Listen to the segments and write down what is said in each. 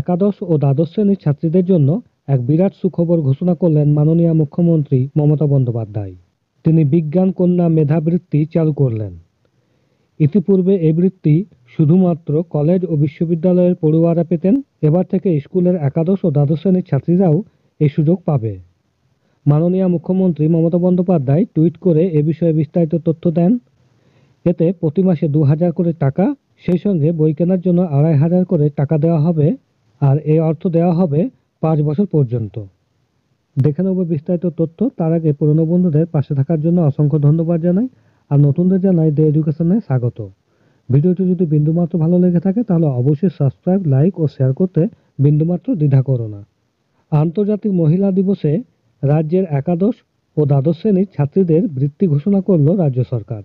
একাদশ ও দ্বাদশ শ্রেণীর ছাত্রীদের জন্য এক বিরাট সুখবর ঘোষণা করলেন মাননীয় মুখ্যমন্ত্রী মমতা বন্দ্যোপাধ্যায় তিনি বিজ্ঞান কন্যা মেধাবৃত্তি চালু করলেন ইতিপূর্বে এই বৃত্তি শুধুমাত্র কলেজ ও বিশ্ববিদ্যালয়ের পড়ুয়ারা পেতেন এবার থেকে স্কুলের একাদশ ও দ্বাদশ শ্রেণীর ছাত্রীরাও এই সুযোগ পাবে মাননীয় মুখ্যমন্ত্রী মমতা বন্দ্যোপাধ্যায় টুইট করে এ বিষয়ে বিস্তারিত তথ্য দেন এতে প্রতি মাসে দু হাজার করে টাকা সেই সঙ্গে বই কেনার জন্য আড়াই হাজার করে টাকা দেওয়া হবে আর এই অর্থ দেওয়া হবে পাঁচ বছর পর্যন্ত দেখে নেব বিস্তারিত তথ্য তার আগে পুরনো বন্ধুদের পাশে থাকার জন্য অসংখ্য ধন্যবাদ জানাই আর নতুনদের জানাই দ্য এডুকেশনে স্বাগত ভিডিওটি যদি বিন্দুমাত্র ভালো লেগে থাকে তাহলে অবশ্যই সাবস্ক্রাইব লাইক ও শেয়ার করতে বিন্দুমাত্র দ্বিধা করো না আন্তর্জাতিক মহিলা দিবসে রাজ্যের একাদশ ও দ্বাদশ শ্রেণীর ছাত্রীদের বৃত্তি ঘোষণা করল রাজ্য সরকার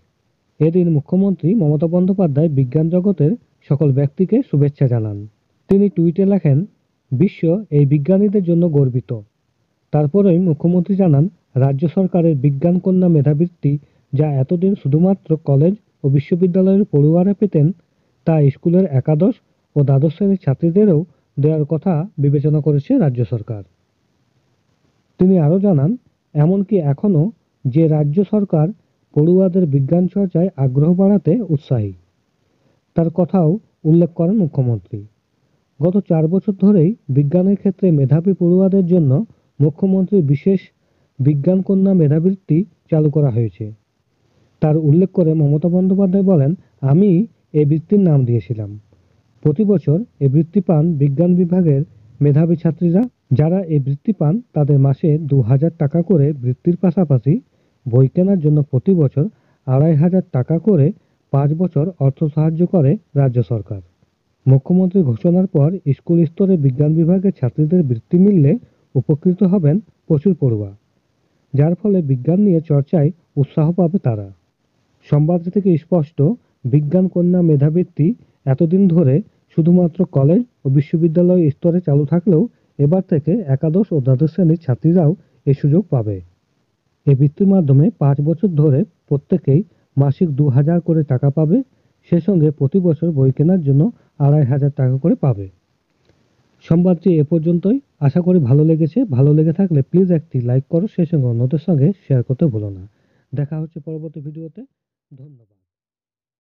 এদিন মুখ্যমন্ত্রী মমতা বন্দ্যোপাধ্যায় বিজ্ঞান জগতের সকল ব্যক্তিকে শুভেচ্ছা জানান তিনি টুইটে লেখেন বিশ্ব এই বিজ্ঞানীদের জন্য গর্বিত তারপরেই মুখ্যমন্ত্রী জানান রাজ্য সরকারের বিজ্ঞান কন্যা মেধাবৃত্তি যা এতদিন শুধুমাত্র কলেজ ও বিশ্ববিদ্যালয়ের পড়ুয়ারা পেতেন তা স্কুলের একাদশ ও দ্বাদশ শ্রেণীর ছাত্রীদেরও দেওয়ার কথা বিবেচনা করেছে রাজ্য সরকার তিনি আরও জানান এমনকি এখনও যে রাজ্য সরকার পড়ুয়াদের বিজ্ঞান চর্চায় আগ্রহ বাড়াতে উৎসাহী তার কথাও উল্লেখ করেন মুখ্যমন্ত্রী গত চার বছর ধরেই বিজ্ঞানের ক্ষেত্রে মেধাবী পড়ুয়াদের জন্য মুখ্যমন্ত্রী বিশেষ বিজ্ঞান কন্যা মেধাবৃত্তি চালু করা হয়েছে তার উল্লেখ করে মমতা বন্দ্যোপাধ্যায় বলেন আমি এ বৃত্তির নাম দিয়েছিলাম প্রতি বছর এ বৃত্তি পান বিজ্ঞান বিভাগের মেধাবী ছাত্রীরা যারা এই বৃত্তি পান তাদের মাসে দু হাজার টাকা করে বৃত্তির পাশাপাশি বই কেনার জন্য প্রতি বছর আড়াই হাজার টাকা করে পাঁচ বছর অর্থ সাহায্য করে রাজ্য সরকার মুখ্যমন্ত্রী ঘোষণার পর স্কুল স্তরে বিজ্ঞান বিভাগের ছাত্রীদের বৃত্তি মিললে উপকৃত হবেন প্রচুর পড়ুয়া যার ফলে বিজ্ঞান নিয়ে চর্চায় উৎসাহ পাবে তারা সংবাদ থেকে স্পষ্ট বিজ্ঞান কন্যা মেধাবৃত্তি এতদিন ধরে শুধুমাত্র কলেজ ও বিশ্ববিদ্যালয় স্তরে চালু থাকলেও এবার থেকে একাদশ ও দ্বাদশ শ্রেণীর ছাত্রীরাও এই সুযোগ পাবে এ বৃত্তির মাধ্যমে পাঁচ বছর ধরে প্রত্যেকেই মাসিক দু হাজার করে টাকা পাবে সে সঙ্গে প্রতি বছর বই কেনার জন্য আড়াই হাজার টাকা করে পাবে সংবাদটি এ পর্যন্তই আশা করি ভালো লেগেছে ভালো লেগে থাকলে প্লিজ একটি লাইক করো সেই সঙ্গে অন্যদের সঙ্গে শেয়ার করতে ভুলো না দেখা হচ্ছে পরবর্তী ভিডিওতে ধন্যবাদ